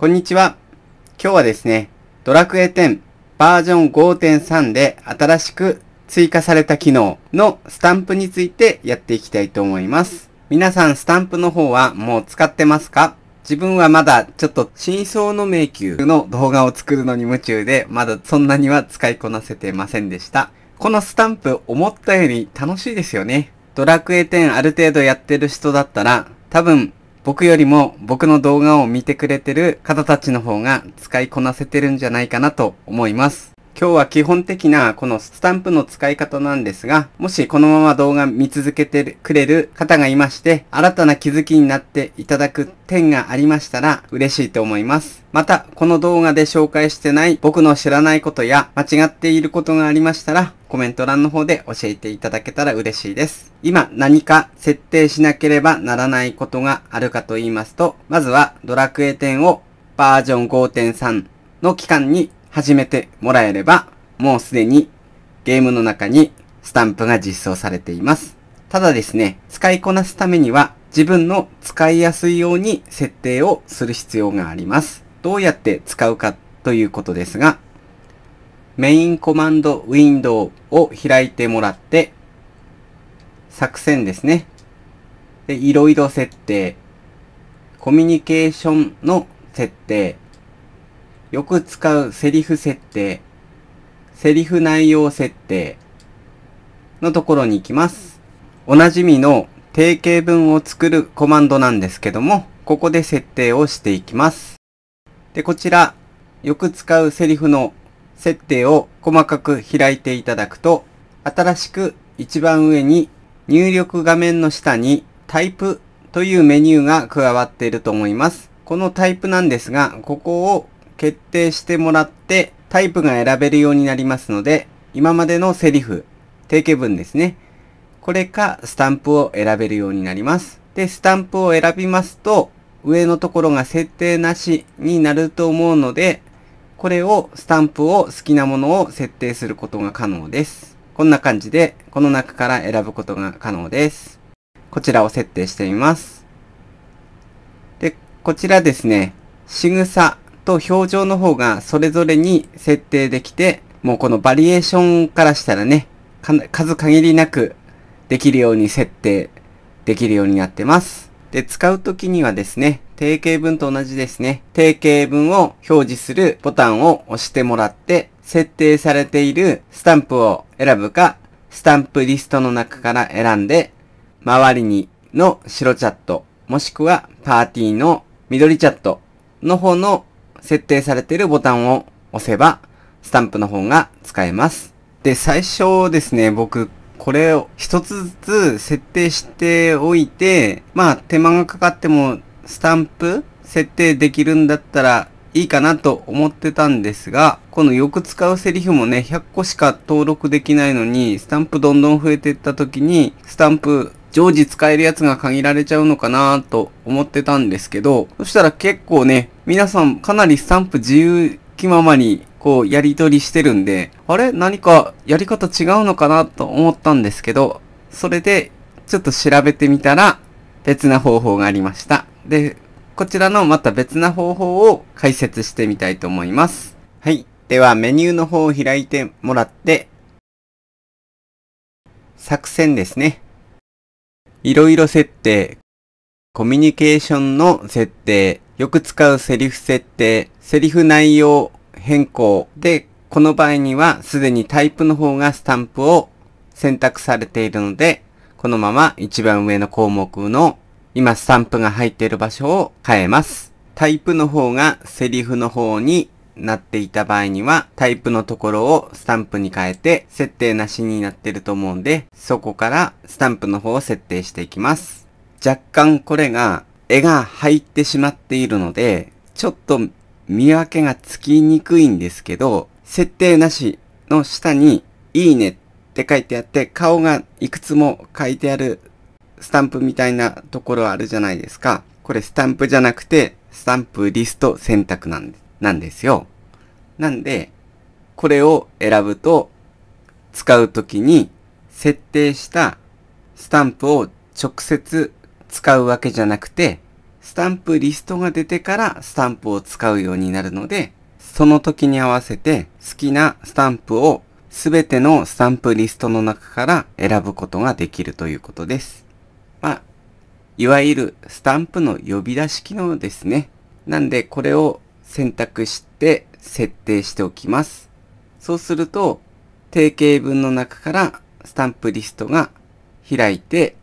こんにちは。今日はですね、ドラクエ10バージョン5.3で新しく追加された機能のスタンプについてやっていきたいと思います。皆さんスタンプの方はもう使ってますか自分はまだちょっと真相の迷宮の動画を作るのに夢中で、まだそんなには使いこなせてませんでした。このスタンプ思ったより楽しいですよね。ドラクエ10ある程度やってる人だったら、多分僕よりも僕の動画を見てくれてる方たちの方が使いこなせてるんじゃないかなと思います。今日は基本的なこのスタンプの使い方なんですが、もしこのまま動画見続けてくれる方がいまして、新たな気づきになっていただく点がありましたら嬉しいと思います。また、この動画で紹介してない僕の知らないことや間違っていることがありましたら、コメント欄の方で教えていただけたら嬉しいです。今何か設定しなければならないことがあるかと言いますと、まずはドラクエ10をバージョン5.3の期間に始めてもらえれば、もうすでにゲームの中にスタンプが実装されています。ただですね、使いこなすためには自分の使いやすいように設定をする必要があります。どうやって使うかということですが、メインコマンドウィンドウを開いてもらって、作戦ですね。で、いろいろ設定、コミュニケーションの設定、よく使うセリフ設定、セリフ内容設定のところに行きます。おなじみの定型文を作るコマンドなんですけども、ここで設定をしていきます。で、こちら、よく使うセリフの設定を細かく開いていただくと、新しく一番上に入力画面の下にタイプというメニューが加わっていると思います。このタイプなんですが、ここを決定してもらって、タイプが選べるようになりますので、今までのセリフ、定型文ですね。これか、スタンプを選べるようになります。で、スタンプを選びますと、上のところが設定なしになると思うので、これを、スタンプを好きなものを設定することが可能です。こんな感じで、この中から選ぶことが可能です。こちらを設定してみます。で、こちらですね、仕草と表情の方がそれぞれに設定できて、もうこのバリエーションからしたらね、数限りなくできるように設定できるようになってます。で、使う時にはですね、定型文と同じですね。定型文を表示するボタンを押してもらって、設定されているスタンプを選ぶか、スタンプリストの中から選んで、周りにの白チャット、もしくはパーティーの緑チャットの方の設定されているボタンを押せば、スタンプの方が使えます。で、最初ですね、僕、これを一つずつ設定しておいて、まあ、手間がかかっても、スタンプ設定できるんだったらいいかなと思ってたんですが、このよく使うセリフもね、100個しか登録できないのに、スタンプどんどん増えていった時に、スタンプ常時使えるやつが限られちゃうのかなと思ってたんですけど、そしたら結構ね、皆さんかなりスタンプ自由気ままにこうやり取りしてるんで、あれ何かやり方違うのかなと思ったんですけど、それでちょっと調べてみたら別な方法がありました。で、こちらのまた別な方法を解説してみたいと思います。はい。ではメニューの方を開いてもらって、作戦ですね。いろいろ設定、コミュニケーションの設定、よく使うセリフ設定、セリフ内容変更で、この場合にはすでにタイプの方がスタンプを選択されているので、このまま一番上の項目の今スタンプが入っている場所を変えます。タイプの方がセリフの方になっていた場合には、タイプのところをスタンプに変えて、設定なしになってると思うんで、そこからスタンプの方を設定していきます。若干これが、絵が入ってしまっているので、ちょっと見分けがつきにくいんですけど、設定なしの下に、いいねって書いてあって、顔がいくつも書いてあるスタンプみたいなところあるじゃないですか。これスタンプじゃなくて、スタンプリスト選択なんです。なんですよ。なんで、これを選ぶと、使うときに設定したスタンプを直接使うわけじゃなくて、スタンプリストが出てからスタンプを使うようになるので、その時に合わせて好きなスタンプをすべてのスタンプリストの中から選ぶことができるということです。まあ、いわゆるスタンプの呼び出し機能ですね。なんでこれを選択して設定しておきます。そうすると、定型文の中からスタンプリストが開いて、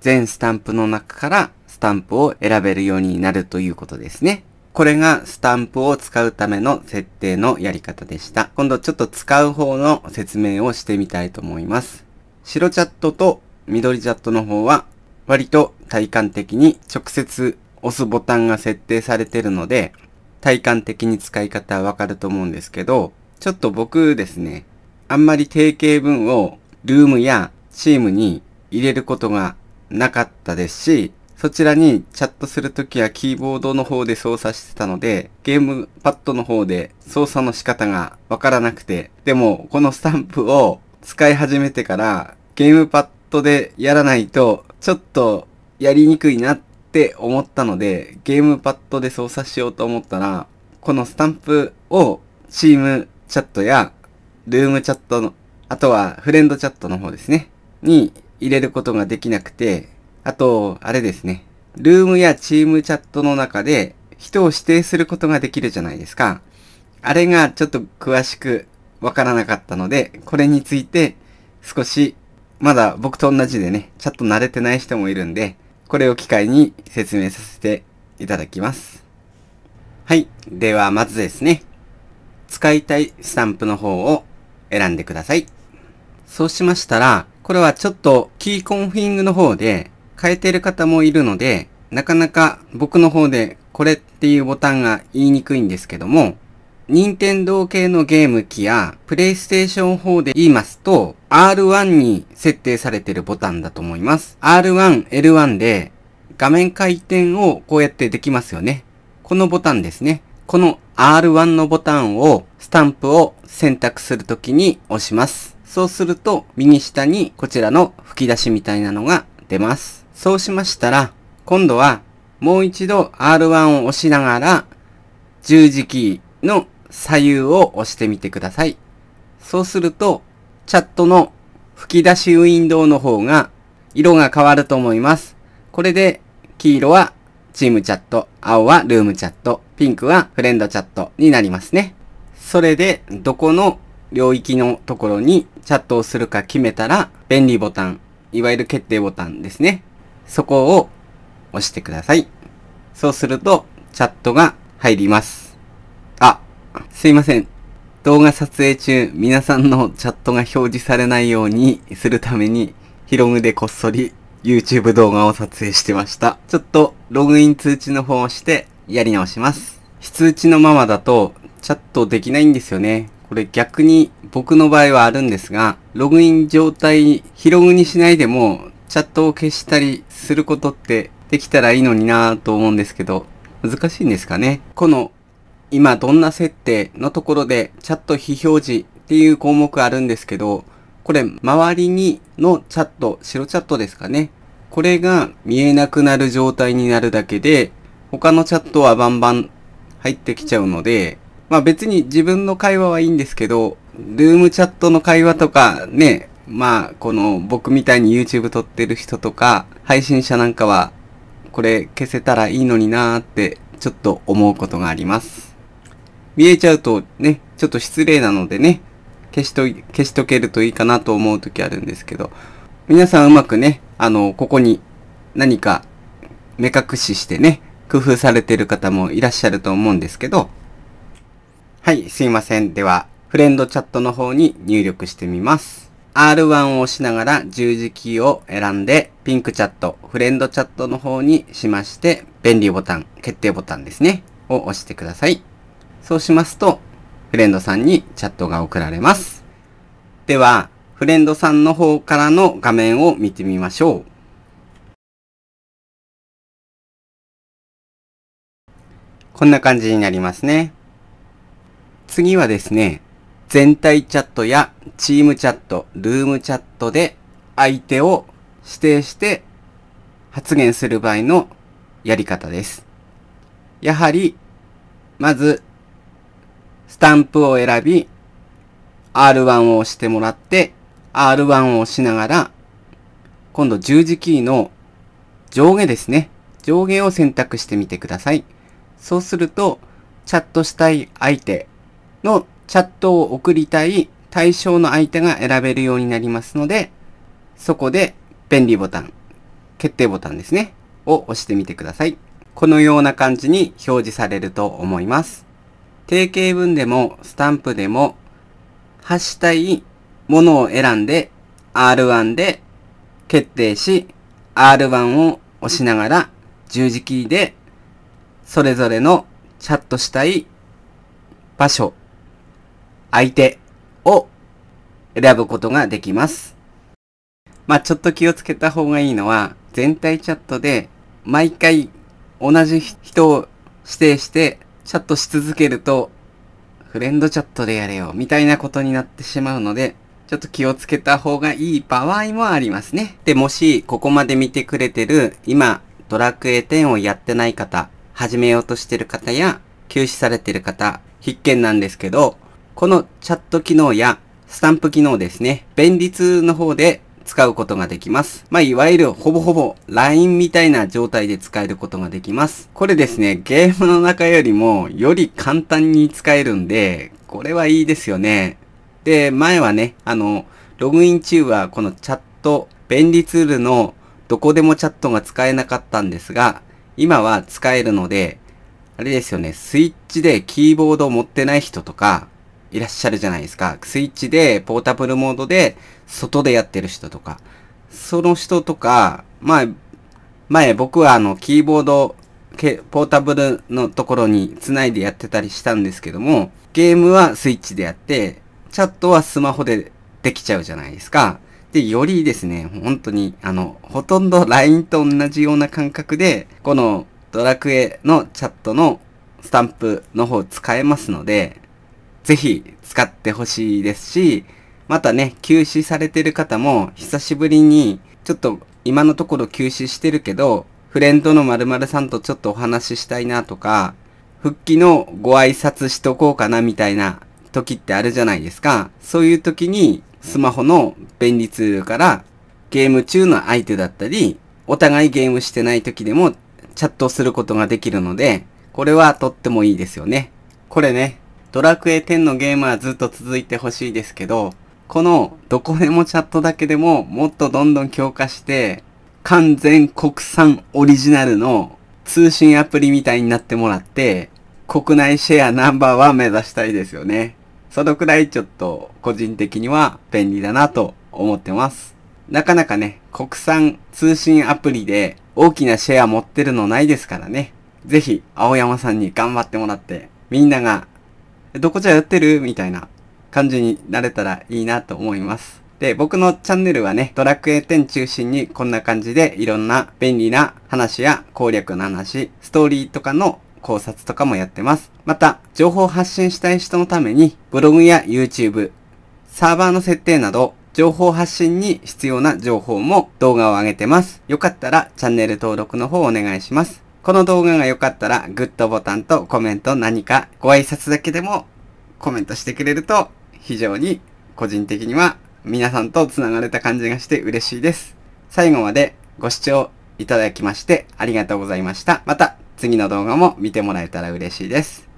全スタンプの中からスタンプを選べるようになるということですね。これがスタンプを使うための設定のやり方でした。今度ちょっと使う方の説明をしてみたいと思います。白チャットと緑チャットの方は割と体感的に直接押すボタンが設定されているので体感的に使い方はわかると思うんですけど、ちょっと僕ですね、あんまり定型文をルームやチームに入れることがなかったですし、そちらにチャットするときはキーボードの方で操作してたので、ゲームパッドの方で操作の仕方がわからなくて、でもこのスタンプを使い始めてからゲームパッドでやらないとちょっとやりにくいなってって思ったので、ゲームパッドで操作しようと思ったら、このスタンプをチームチャットや、ルームチャットの、あとはフレンドチャットの方ですね、に入れることができなくて、あと、あれですね、ルームやチームチャットの中で人を指定することができるじゃないですか。あれがちょっと詳しくわからなかったので、これについて少し、まだ僕と同じでね、チャット慣れてない人もいるんで、これを機会に説明させていただきます。はい。では、まずですね。使いたいスタンプの方を選んでください。そうしましたら、これはちょっとキーコンフィングの方で変えてる方もいるので、なかなか僕の方でこれっていうボタンが言いにくいんですけども、任天堂系のゲーム機や、プレイステーション4で言いますと、R1 に設定されてるボタンだと思います。R1、L1 で、画面回転をこうやってできますよね。このボタンですね。この R1 のボタンを、スタンプを選択するときに押します。そうすると、右下にこちらの吹き出しみたいなのが出ます。そうしましたら、今度はもう一度 R1 を押しながら、十字キーの左右を押してみてください。そうすると、チャットの吹き出しウィンドウの方が色が変わると思います。これで黄色はチームチャット、青はルームチャット、ピンクはフレンドチャットになりますね。それで、どこの領域のところにチャットをするか決めたら、便利ボタン、いわゆる決定ボタンですね。そこを押してください。そうすると、チャットが入ります。すいません。動画撮影中、皆さんのチャットが表示されないようにするために、ヒロでこっそり YouTube 動画を撮影してました。ちょっとログイン通知の方をしてやり直します。非通知のままだとチャットできないんですよね。これ逆に僕の場合はあるんですが、ログイン状態ヒロムにしないでもチャットを消したりすることってできたらいいのになぁと思うんですけど、難しいんですかね。この今どんな設定のところでチャット非表示っていう項目あるんですけど、これ周りにのチャット、白チャットですかね。これが見えなくなる状態になるだけで、他のチャットはバンバン入ってきちゃうので、まあ別に自分の会話はいいんですけど、ルームチャットの会話とかね、まあこの僕みたいに YouTube 撮ってる人とか、配信者なんかは、これ消せたらいいのになーってちょっと思うことがあります。見えちゃうとね、ちょっと失礼なのでね、消しと、消しとけるといいかなと思う時あるんですけど、皆さんうまくね、あの、ここに何か目隠ししてね、工夫されてる方もいらっしゃると思うんですけど、はい、すいません。では、フレンドチャットの方に入力してみます。R1 を押しながら十字キーを選んで、ピンクチャット、フレンドチャットの方にしまして、便利ボタン、決定ボタンですね、を押してください。そうしますと、フレンドさんにチャットが送られます。では、フレンドさんの方からの画面を見てみましょう。こんな感じになりますね。次はですね、全体チャットやチームチャット、ルームチャットで相手を指定して発言する場合のやり方です。やはり、まずタンプを選び、R1 を押してもらって、R1 を押しながら、今度十字キーの上下ですね。上下を選択してみてください。そうすると、チャットしたい相手のチャットを送りたい対象の相手が選べるようになりますので、そこで便利ボタン、決定ボタンですね、を押してみてください。このような感じに表示されると思います。定型文でもスタンプでも、発したいものを選んで R1 で決定し、R1 を押しながら十字キーでそれぞれのチャットしたい場所、相手を選ぶことができます。まあちょっと気をつけた方がいいのは、全体チャットで毎回同じ人を指定してチャットし続けると、フレンドチャットでやれよ、みたいなことになってしまうので、ちょっと気をつけた方がいい場合もありますね。で、もし、ここまで見てくれてる、今、ドラクエ10をやってない方、始めようとしてる方や、休止されてる方、必見なんですけど、このチャット機能や、スタンプ機能ですね、便利通の方で使うことができます。まあ、いわゆるほぼほぼ LINE みたいな状態で使えることができます。これですね、ゲームの中よりもより簡単に使えるんで、これはいいですよね。で、前はね、あの、ログイン中はこのチャット、便利ツールのどこでもチャットが使えなかったんですが、今は使えるので、あれですよね、スイッチでキーボードを持ってない人とか、いらっしゃるじゃないですか。スイッチで、ポータブルモードで、外でやってる人とか。その人とか、まあ、前僕はあの、キーボード、ポータブルのところに繋いでやってたりしたんですけども、ゲームはスイッチでやって、チャットはスマホでできちゃうじゃないですか。で、よりですね、本当に、あの、ほとんど LINE と同じような感覚で、このドラクエのチャットのスタンプの方使えますので、ぜひ使ってほしいですし、またね、休止されてる方も久しぶりに、ちょっと今のところ休止してるけど、フレンドの〇〇さんとちょっとお話ししたいなとか、復帰のご挨拶しとこうかなみたいな時ってあるじゃないですか。そういう時にスマホの便利ツールからゲーム中の相手だったり、お互いゲームしてない時でもチャットすることができるので、これはとってもいいですよね。これね、ドラクエ10のゲームはずっと続いてほしいですけど、このどこでもチャットだけでももっとどんどん強化して、完全国産オリジナルの通信アプリみたいになってもらって、国内シェアナンバーワン目指したいですよね。そのくらいちょっと個人的には便利だなと思ってます。なかなかね、国産通信アプリで大きなシェア持ってるのないですからね。ぜひ、青山さんに頑張ってもらって、みんながどこじゃやってるみたいな感じになれたらいいなと思います。で、僕のチャンネルはね、ドラクエ10中心にこんな感じでいろんな便利な話や攻略の話、ストーリーとかの考察とかもやってます。また、情報発信したい人のために、ブログや YouTube、サーバーの設定など、情報発信に必要な情報も動画を上げてます。よかったらチャンネル登録の方お願いします。この動画が良かったら、グッドボタンとコメント何かご挨拶だけでもコメントしてくれると、非常に個人的には皆さんと繋がれた感じがして嬉しいです。最後までご視聴いただきましてありがとうございました。また次の動画も見てもらえたら嬉しいです。